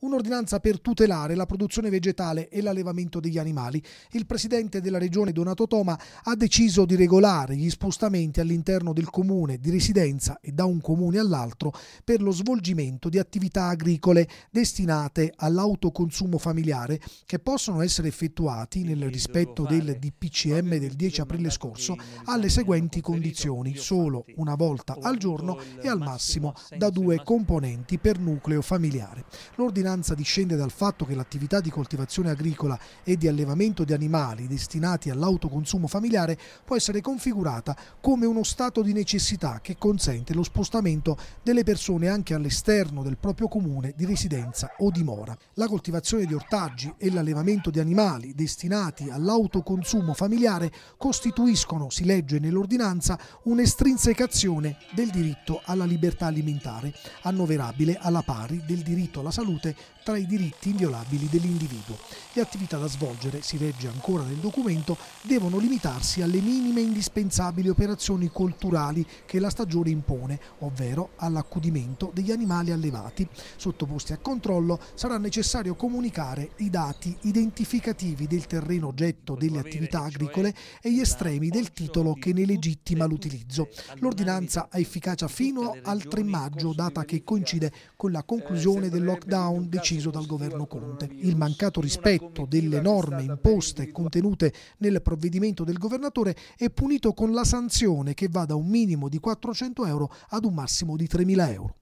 un'ordinanza per tutelare la produzione vegetale e l'allevamento degli animali. Il presidente della regione Donato Toma ha deciso di regolare gli spostamenti all'interno del comune di residenza e da un comune all'altro per lo svolgimento di attività agricole destinate all'autoconsumo familiare che possono essere effettuati nel rispetto del DPCM del 10 aprile scorso alle seguenti condizioni, solo una volta al giorno e al massimo da due componenti per nucleo familiare. L'ordinanza cittadinanza discende dal fatto che l'attività di coltivazione agricola e di allevamento di animali destinati all'autoconsumo familiare può essere configurata come uno stato di necessità che consente lo spostamento delle persone anche all'esterno del proprio comune di residenza o dimora. La coltivazione di ortaggi e l'allevamento di animali destinati all'autoconsumo familiare costituiscono, si legge nell'ordinanza, un'estrinsecazione del diritto alla libertà alimentare, annoverabile alla pari del diritto alla salute tra i diritti inviolabili dell'individuo. Le attività da svolgere, si legge ancora nel documento, devono limitarsi alle minime indispensabili operazioni culturali che la stagione impone, ovvero all'accudimento degli animali allevati. Sottoposti a controllo sarà necessario comunicare i dati identificativi del terreno oggetto delle attività agricole e gli estremi del titolo che ne legittima l'utilizzo. L'ordinanza ha efficacia fino al 3 maggio, data che coincide con la conclusione del lockdown deciso dal governo Conte. Il mancato rispetto delle norme imposte e contenute nel provvedimento del governatore è punito con la sanzione che va da un minimo di 400 euro ad un massimo di 3.000 euro.